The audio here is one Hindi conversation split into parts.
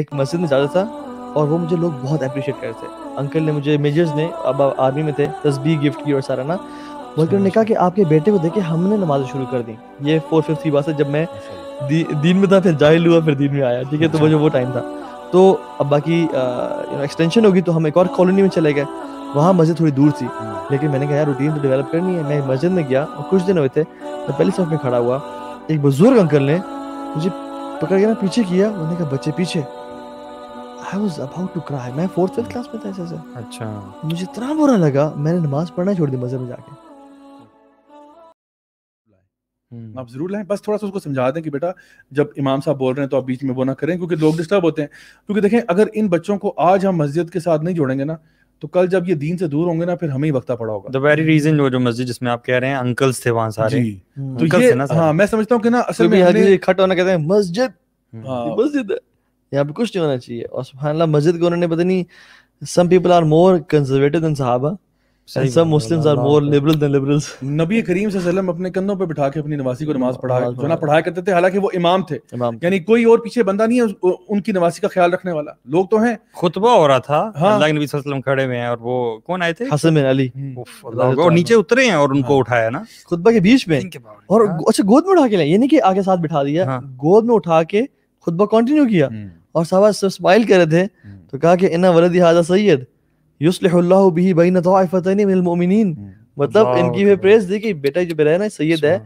एक मस्जिद में जाता था और वो मुझे लोग बहुत अप्रिशिएट करते थे अंकल ने मुझे मेजर्स ने अब आर्मी में थे तस्बी गिफ्ट की और सारा ना बल्कि उन्होंने कहा कि आपके बेटे को देखे हमने नमाज शुरू कर दी ये फोर फिफ्थ की बात है जब मैं दी, दीन में था फिर जाहिल हुआ फिर दीन में आया ठीक है तो अच्छा। मुझे वो टाइम था तो अब बाकी एक्सटेंशन होगी तो हम एक और कॉलोनी में चले गए वहाँ मस्जिद थोड़ी दूर थी हम्म। लेकिन मैंने कहा यार रूटीन तो डेवलप करनी है मैं मस्जिद में गया और कुछ दिन हुए थे मैं पहले सफ में खड़ा हुआ एक बुजुर्ग अंकल ने मुझे पकड़ के ना पीछे किया उन्होंने कहा बच्चे पीछे I was about to cry मैं फोर्थ फिफ्थ क्लास में था ऐसे सर अच्छा मुझे इतना बुरा लगा मैंने नमाज पढ़ना छोड़ दी मजहब में जाके हम्म। आप जरूर लाएं बस थोड़ा सा उसको समझा दें कि बेटा जब इमाम साहब बोल रहे हैं तो आप बीच में वो ना करें क्योंकि लोग डिस्टर्ब होते हैं क्योंकि देखें अगर इन बच्चों को आज हम मस्जिद के साथ नहीं जोड़ेंगे ना तो कल जब ये दीन से दूर होंगे ना फिर हमें ही वक्ता पड़ा होगा द वेरी रीजन जो जो मस्जिद जिसमें आप कह रहे हैं अंकल्स थे वहां सारे जी तो ये हां मैं समझता हूं कि ना असल में इकट्ठा होना कहते हैं मस्जिद हां मस्जिद है यहाँ पे कुछ नहीं होना चाहिए और सुबहानला मस्जिद को उन्होंने पता नहीं some people are more conservative than सहाबा some Muslims are more liberal than liberals नबी करीम सल्लल्लाहु अपने कंधों बिठा के अपनी नमाजी को नमाज पढ़ा पढ़ाया करते थे हालांकि वो इमाम थे यानी कोई और पीछे बंदा नहीं है उनकी नमाजी का ख्याल रखने वाला लोग तो हैं खुतबा हो रहा था हाँ। अल्लाह के नबी सल्लल्लाहु खड़े हुए हैं और वो कौन आए थे हसन बिन अली हम्म। और नीचे उतरे हैं और उनको हाँ। उठाया ना खुतबा के बीच में और अच्छा गोद में उठा के लाए यानी कि आगे साथ बिठा दिया हाँ। गोद में उठा के खुतबा कंटिन्यू किया हम्म। और साहबा स्माइल कर रहे थे हम्म। तो कहा कि इन्ना वलद हाजा सैयद युसल्लाह बिही बई नतफ़तमिन हम्म। मतलब इनकी भी प्रेस दी कि बेटा जो मेरा ना सैयद है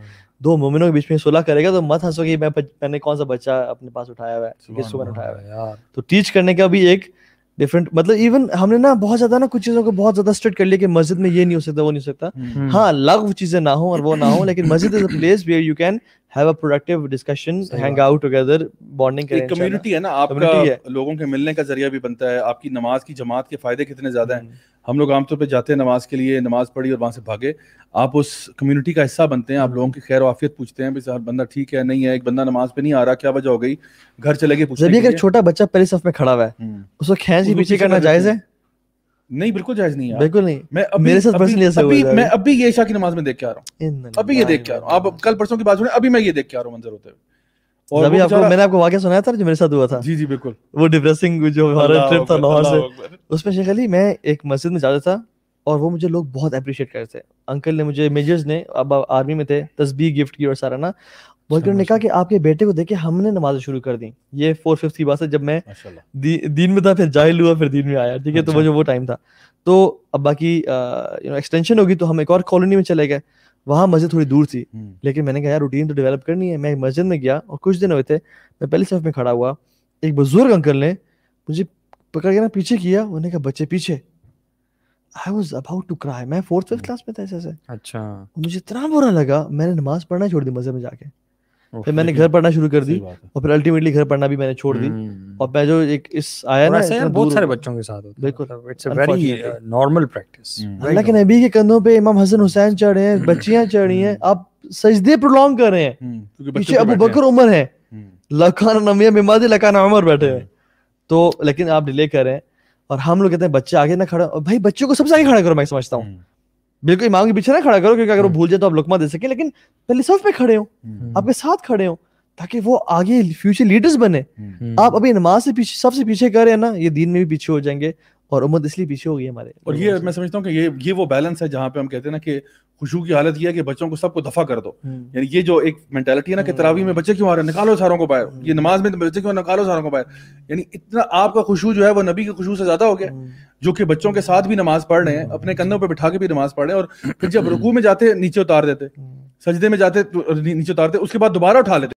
दो मोमिनों के बीच में सुलह करेगा तो मत हंसो कि मैं मैंने कौन सा बच्चा अपने पास उठाया हुआ है किसको उठाया हुआ है तो टीच करने का भी एक डिफरेंट मतलब इवन हमने ना बहुत ज्यादा ना कुछ चीजों को बहुत ज्यादा स्ट्रेट कर लिया कि मस्जिद में ये नहीं हो सकता वो नहीं हो सकता हम्म। हाँ लग चीजें ना हो और वो ना हो लेकिन मस्जिद is a place where you can have a productive discussion hang out together bonding एक कम्युनिटी है ना आपका लोगों के मिलने का जरिया भी बनता है आपकी नमाज की जमात के फायदे कितने ज्यादा हैं हम्म। हम लोग आमतौर पर जाते हैं नमाज के लिए नमाज पढ़ी और वहाँ से भागे आप उस कम्युनिटी का हिस्सा बनते हैं आप लोगों की खैर वाफियत पूछते हैं हर बंदा ठीक है नहीं है एक बंदा नमाज पे नहीं आ रहा क्या वजह हो गई घर चले गए छोटा बच्चा पहले सफ में खड़ा हुआ है हम्म। उसको खैर ही पीछे करना जायज है नहीं बिल्कुल जायज नहीं है बिल्कुल नहीं मैं अभी, मेरे साथ अभी, ऐसा अभी मैं अभी ये ईशा की नमाज में देख के आ रहा हूँ अभी ये देख के आ रहा हूँ आप कल परसों की बात सुने अभी मैं ये देख के आ रहा हूँ मंजर होते हुए और अभी आपको मैंने आपको वाक्य सुनाया था जो मेरे साथ हुआ था जी जी बिल्कुल वो डिप्रेसिंग जो हमारा ट्रिप था लाहौर से उसमें शेख अली मैं एक मस्जिद में जाता था और वो मुझे लोग बहुत अप्रिशिएट करते थे अंकल ने मुझे मेजर्स ने अब आर्मी में थे तस्बी गिफ्ट की और सारा ना बल्कि अच्छा, उन्होंने कहा कि आपके बेटे को देखे हमने नमाज शुरू कर दी ये फोर फिफ्थ की बात है जब मैं दी, दीन में था फिर जाहिल हुआ फिर दीन में आया ठीक है तो अच्छा। मुझे वो टाइम था तो अब बाकी यू नो एक्सटेंशन होगी तो हम एक और कॉलोनी में चले गए वहाँ मस्जिद थोड़ी दूर थी हम्म। लेकिन मैंने कहा यार रूटीन तो डेवलप करनी है मैं मस्जिद में गया और कुछ दिन हुए थे मैं पहले सफ में खड़ा हुआ एक बुजुर्ग अंकल ने मुझे पकड़ के ना पीछे किया उन्होंने कहा बच्चे पीछे I was about to cry मैं फोर्थ फिफ्थ क्लास में था ऐसे अच्छा मुझे इतना बुरा लगा मैंने नमाज पढ़ना छोड़ दी मजे में जाके फिर मैंने घर पढ़ना शुरू कर दी और फिर अल्टीमेटली घर पढ़ना भी मैंने छोड़ दी हम्म। और मैं जो एक इस आया ना ऐसा बहुत सारे बच्चों के साथ होता बिल्कुल it's a very normal practice अल्लाह के नबी के कंधों पे इमाम हसन हुसैन चढ़े हैं बच्चियां चढ़ी हैं हम्म। आप सजदे प्रोलॉन्ग कर रहे हैं हम्म। क्योंकि पीछे अबू बकर उमर है लखान नमिया बिमादी लखान उमर बैठे हैं तो लेकिन आप डिले कर रहे हैं और हम लोग कहते हैं बच्चे आगे ना खड़ा और भाई बच्चों को सबसे आगे खड़ा करो मैं समझता हूँ हम्म। बिल्कुल इमाम के पीछे ना खड़ा करो क्योंकि अगर वो हम्म। भूल जाए तो आप लुकमा दे सके लेकिन पहले सब पे खड़े हो हम्म। आपके साथ खड़े हो ताकि वो आगे फ्यूचर लीडर्स बने आप अभी नमाज से पीछे सबसे पीछे कर रहे हैं ना ये दीन में भी पीछे हो जाएंगे और उम्र इसलिए पीछे हो गई हमारे और ये मैं समझता हूँ कि ये ये वो बैलेंस है जहाँ पे हम कहते हैं ना कि खुशू की हालत ये है कि बच्चों को सबको दफा कर दो हम्म। यानी ये जो एक मेंटेलिटी है ना कि हम्म। तरावी में बच्चे क्यों आ रहे हैं निकालो सारों को बाहर हम्म। ये नमाज में तो बच्चे क्यों निकालो सारों को बाहर यानी इतना आपका खुशू जो है वो नबी की खुशू से ज्यादा हो गया जो कि बच्चों के साथ भी नमाज पढ़ रहे हैं अपने कंधों पर बिठा के भी नमाज पढ़ रहे हैं और फिर जब रुकू में जाते नीचे उतार देते सजदे में जाते तो नीचे उतारते उसके बाद दोबारा उठा लेते